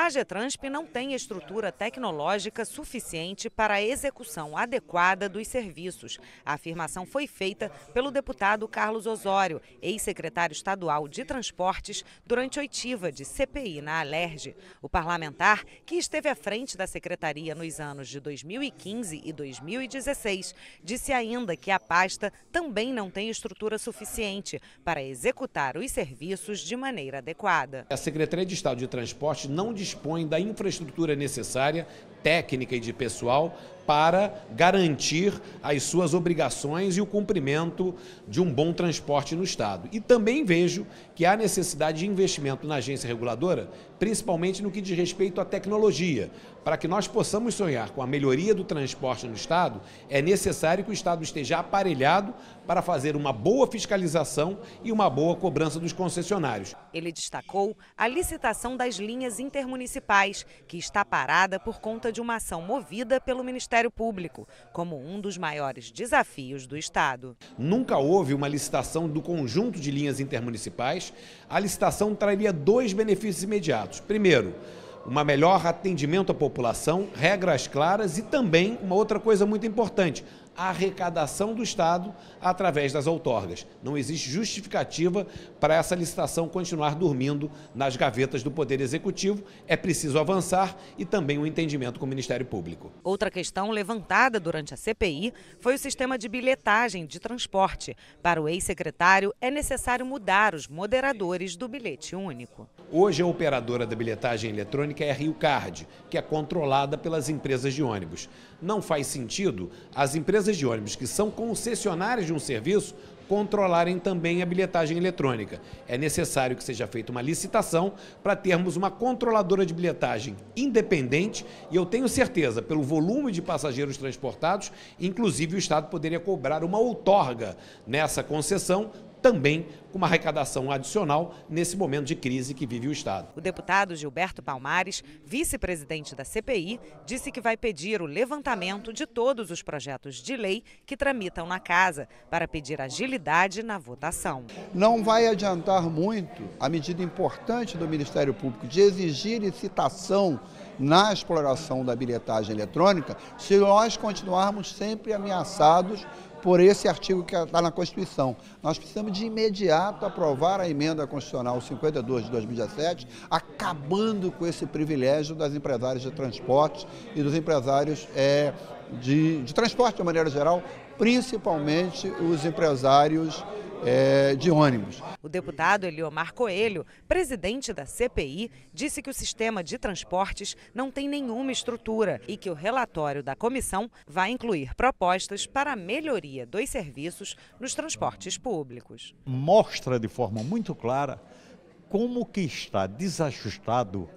a Getransp não tem estrutura tecnológica suficiente para a execução adequada dos serviços. A afirmação foi feita pelo deputado Carlos Osório, ex-secretário estadual de Transportes, durante oitiva de CPI na Alerj. O parlamentar, que esteve à frente da secretaria nos anos de 2015 e 2016, disse ainda que a pasta também não tem estrutura suficiente para executar os serviços de maneira adequada. A Secretaria de Estado de Transportes não dispõe da infraestrutura necessária, técnica e de pessoal, para garantir as suas obrigações e o cumprimento de um bom transporte no Estado. E também vejo que há necessidade de investimento na agência reguladora, principalmente no que diz respeito à tecnologia. Para que nós possamos sonhar com a melhoria do transporte no Estado, é necessário que o Estado esteja aparelhado para fazer uma boa fiscalização e uma boa cobrança dos concessionários. Ele destacou a licitação das linhas intermunicipais, que está parada por conta de uma ação movida pelo Ministério Ministério Público como um dos maiores desafios do Estado. Nunca houve uma licitação do conjunto de linhas intermunicipais. A licitação traria dois benefícios imediatos. Primeiro, uma melhor atendimento à população, regras claras e também uma outra coisa muito importante, a arrecadação do Estado através das outorgas. Não existe justificativa para essa licitação continuar dormindo nas gavetas do Poder Executivo. É preciso avançar e também o um entendimento com o Ministério Público. Outra questão levantada durante a CPI foi o sistema de bilhetagem de transporte. Para o ex-secretário, é necessário mudar os moderadores do bilhete único. Hoje, a operadora da bilhetagem eletrônica é a Rio Card, que é controlada pelas empresas de ônibus. Não faz sentido as empresas empresas de ônibus que são concessionárias de um serviço controlarem também a bilhetagem eletrônica. É necessário que seja feita uma licitação para termos uma controladora de bilhetagem independente e eu tenho certeza, pelo volume de passageiros transportados, inclusive o Estado poderia cobrar uma outorga nessa concessão também com uma arrecadação adicional nesse momento de crise que vive o Estado. O deputado Gilberto Palmares, vice-presidente da CPI, disse que vai pedir o levantamento de todos os projetos de lei que tramitam na casa para pedir agilidade na votação. Não vai adiantar muito a medida importante do Ministério Público de exigir licitação na exploração da bilhetagem eletrônica se nós continuarmos sempre ameaçados por esse artigo que está na Constituição. Nós precisamos de imediato a aprovar a emenda constitucional 52 de 2017, acabando com esse privilégio das empresárias de transportes e dos empresários é, de, de transporte de maneira geral, principalmente os empresários é, de ônibus. O deputado Eliomar Coelho, presidente da CPI, disse que o sistema de transportes não tem nenhuma estrutura e que o relatório da comissão vai incluir propostas para a melhoria dos serviços nos transportes públicos. Mostra de forma muito clara como que está desajustado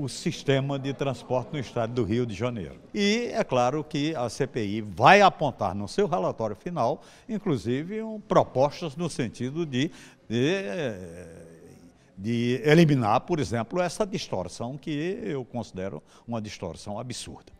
o sistema de transporte no estado do Rio de Janeiro. E é claro que a CPI vai apontar no seu relatório final, inclusive, um, propostas no sentido de, de eh, de eliminar, por exemplo, essa distorção que eu considero uma distorção absurda.